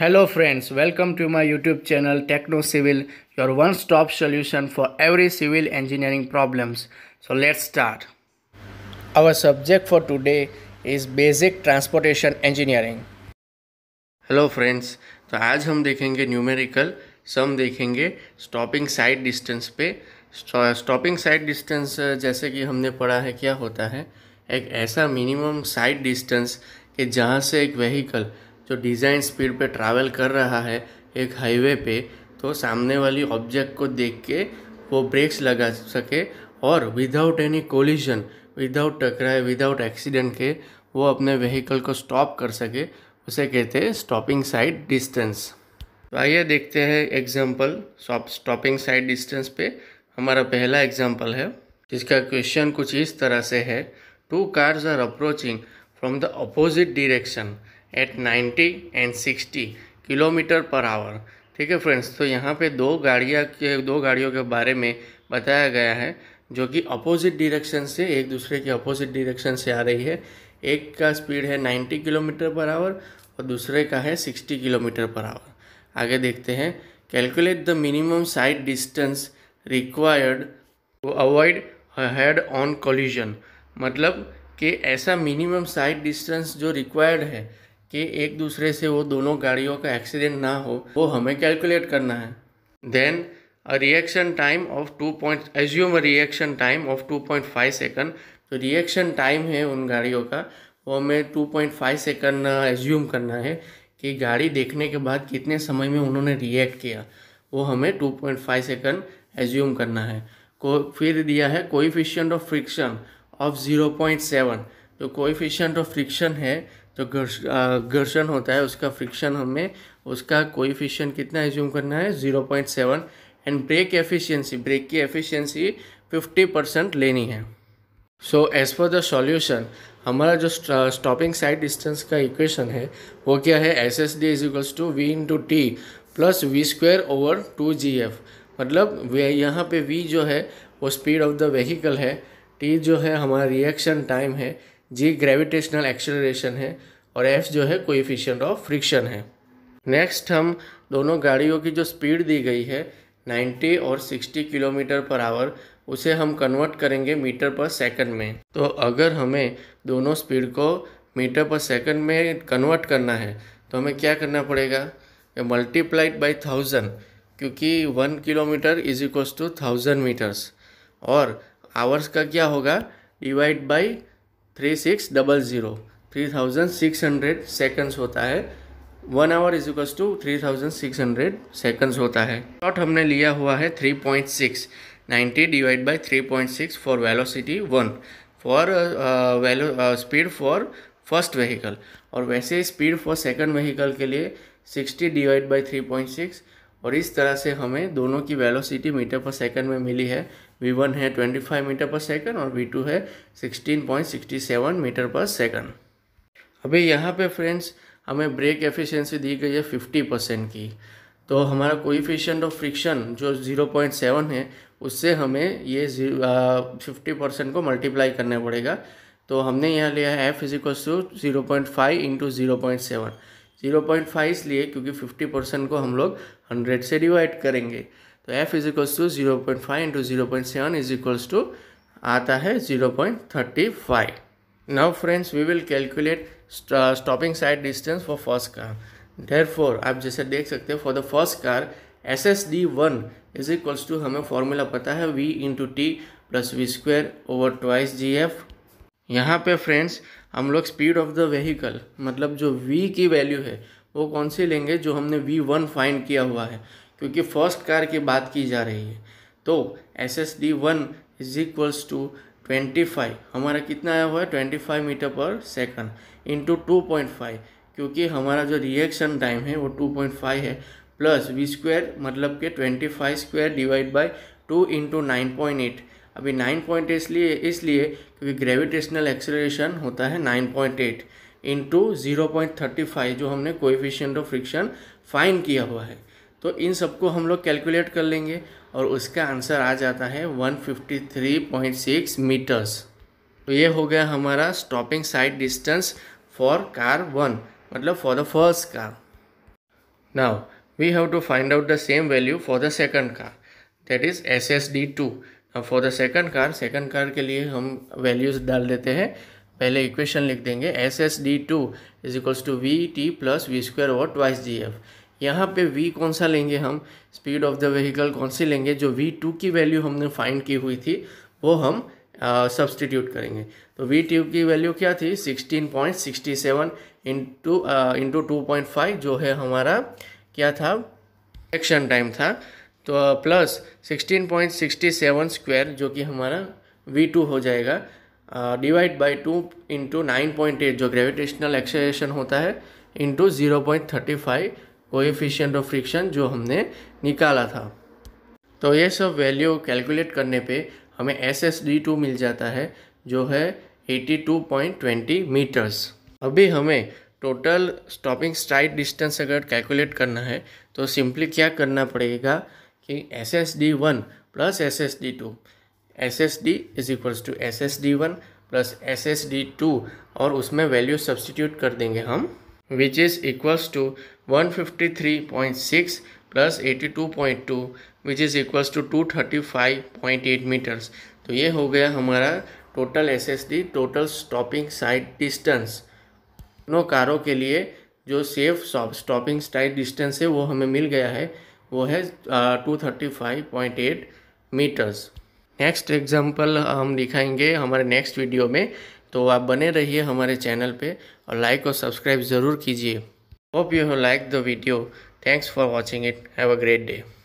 hello friends welcome to my YouTube channel Techno Civil your one stop solution for every civil engineering problems so let's start our subject for today is basic transportation engineering hello friends तो आज हम देखेंगे numerical sum देखेंगे stopping side distance पे stopping side distance जैसे कि हमने पढ़ा है क्या होता है एक ऐसा मिनिमम साइड डिस्टेंस कि जहाँ से एक वहीकल जो डिज़ाइन स्पीड पे ट्रैवल कर रहा है एक हाईवे पे तो सामने वाली ऑब्जेक्ट को देख के वो ब्रेक्स लगा सके और विदाउट एनी कोलिजन विदाउट टकराए विदाउट एक्सीडेंट के वो अपने व्हीकल को स्टॉप कर सके उसे कहते हैं स्टॉपिंग साइड डिस्टेंस तो आइए देखते हैं एग्जाम्पल स्टॉपिंग साइड डिस्टेंस पे हमारा पहला एग्जाम्पल है जिसका क्वेश्चन कुछ इस तरह से है two cars are approaching from the opposite direction at 90 and 60 kilometre per hour ठीक है फ्रेंड्स तो यहाँ पे दो गाड़ियाँ के दो गाड़ियों के बारे में बताया गया है जो कि अपोजिट डिरेक्शन से एक दूसरे के अपोजिट डरेक्शन से आ रही है एक का स्पीड है 90 किलोमीटर पर आवर और दूसरे का है 60 किलोमीटर पर आवर आगे देखते हैं calculate the minimum sight distance required to avoid head on collision मतलब कि ऐसा मिनिमम साइड डिस्टेंस जो रिक्वायर्ड है कि एक दूसरे से वो दोनों गाड़ियों का एक्सीडेंट ना हो वो हमें कैलकुलेट करना है then a reaction time of two point assume a reaction time of two point five second तो रिएक्शन टाइम है उन गाड़ियों का वो हमें two point five second assume करना है कि गाड़ी देखने के बाद कितने समय में उन्होंने रिएक्ट किया वो हमें two point five second assume करना है को फिर दिया है coefficient of friction of zero point seven जो कोइफिशियंट ऑफ फ्रिक्शन है तो घर्षण होता है उसका फ्रिक्शन हमें उसका कोईफिशियन कितना एज्यूम करना है zero point seven and brake efficiency brake की एफिशिएंसी फिफ्टी परसेंट लेनी है so as per the solution हमारा जो स्टॉपिंग साइड डिस्टेंस का इक्वेशन है वो क्या है S S D is equals to V into T plus V square over two G F मतलब वे यहाँ पे वी जो है वो स्पीड ऑफ द व्हीकल है टी जो है हमारा रिएक्शन टाइम है जी ग्रेविटेशनल एक्सेलरेशन है और एफ जो है कोएफिशिएंट ऑफ फ्रिक्शन है नेक्स्ट हम दोनों गाड़ियों की जो स्पीड दी गई है 90 और 60 किलोमीटर पर आवर उसे हम कन्वर्ट करेंगे मीटर पर सेकंड में तो अगर हमें दोनों स्पीड को मीटर पर सेकंड में कन्वर्ट करना है तो हमें क्या करना पड़ेगा मल्टीप्लाइड बाई थाउजेंड क्योंकि one kilometre is equal to thousand metres और आवर्स का क्या होगा divide by three six double zero three thousand six hundred seconds होता है one hour is equals to three thousand six hundred seconds होता है short हमने लिया हुआ है three point six ninety divide by three point six for velocity one for velo speed for first vehicle और वैसे स्पीड फॉर सेकेंड वहीकल के लिए sixty divide by three point six और इस तरह से हमें दोनों की वेलोसिटी मीटर पर सेकंड में मिली है वी वन है 25 मीटर पर सेकंड और वी टू है 16.67 मीटर पर सेकंड अभी यहाँ पे फ्रेंड्स हमें ब्रेक एफिशिएंसी दी गई है 50 परसेंट की तो हमारा कोइफिशिएंट ऑफ फ्रिक्शन जो 0.7 है उससे हमें ये फिफ्टी परसेंट को मल्टीप्लाई करना पड़ेगा तो हमने यहाँ लिया है F is equals to zero point five into zero point seven zero point five इसलिए क्योंकि फिफ्टी परसेंट को हम लोग हंड्रेड से डिवाइड करेंगे तो F is equals to zero point five into zero point seven is equals to आता है zero point thirty five now friends we will calculate stopping side distance for first car for आप जैसे देख सकते हो for the first car S S D one is equals to हमें formula पता है V into T plus V square over twice G F यहाँ पे फ्रेंड्स हम लोग स्पीड ऑफ द व्हीकल मतलब जो वी की वैल्यू है वो कौन सी लेंगे जो हमने वी वन फाइंड किया हुआ है क्योंकि फर्स्ट कार की बात की जा रही है तो S S D one is equals to twenty five हमारा कितना आया हुआ है twenty five metre per second into two point five क्योंकि हमारा जो रिएक्शन टाइम है वो टू पॉइंट फाइव है प्लस वी स्क्वायर मतलब के twenty five square divide by two into nine point eight अभी नाइन पॉइंट इसलिए इसलिए क्योंकि ग्रेविटेशनल एक्सेलरेशन होता है nine point eight into zero point thirty five जो हमने कोएफिशिएंट ऑफ फ्रिक्शन फाइन किया हुआ है तो इन सबको हम लोग कैलकुलेट कर लेंगे और उसका आंसर आ जाता है one fifty three point six metres तो ये हो गया हमारा stopping side distance for car one मतलब for the first car now we have to find out the same value for the second car that is S S D two for the second car second car के लिए हम values डाल देते हैं पहले equation लिख देंगे S S D two is equals to V T plus V square और ट्वाइस जी एफ यहाँ पर वी कौन सा लेंगे हम स्पीड ऑफ द व्हीकल कौन सी लेंगे जो वी टू की वैल्यू हमने फाइंड की हुई थी वो हम सब्सटीट्यूट uh, करेंगे तो वी टी की वैल्यू क्या थी sixteen point sixty seven into into two point five जो है हमारा क्या था एक्शन टाइम था तो plus sixteen point sixty seven square जो कि हमारा वी टू हो जाएगा divide by two into nine point eight जो ग्रेविटेशनल एक्सेलेशन होता है into zero point thirty five coefficient of friction जो हमने निकाला था तो ये सब वैल्यू कैलकुलेट करने पे हमें एस एस डी टू मिल जाता है जो है eighty two point twenty metres अभी हमें टोटल स्टॉपिंग स्ट्राइट डिस्टेंस अगर कैलकुलेट करना है तो सिंपली क्या करना पड़ेगा कि S S D one plus S S D two S S D is equals to S S D one plus S S D two और उसमें वैल्यू सब्सटीट्यूट कर देंगे हम which is equals to one fifty three point six plus eighty two point two which is equals to two thirty five point eight metres तो ये हो गया हमारा total S S D total stopping side distance दोनों कारों के लिए जो सेफ स्टॉपिंग साइड डिस्टेंस है वो हमें मिल गया है वो है two thirty five point eight metres next example हम दिखाएंगे हमारे नेक्स्ट वीडियो में तो आप बने रहिए हमारे चैनल पे और लाइक और सब्सक्राइब ज़रूर कीजिए hope you have like the video thanks for watching it have a great day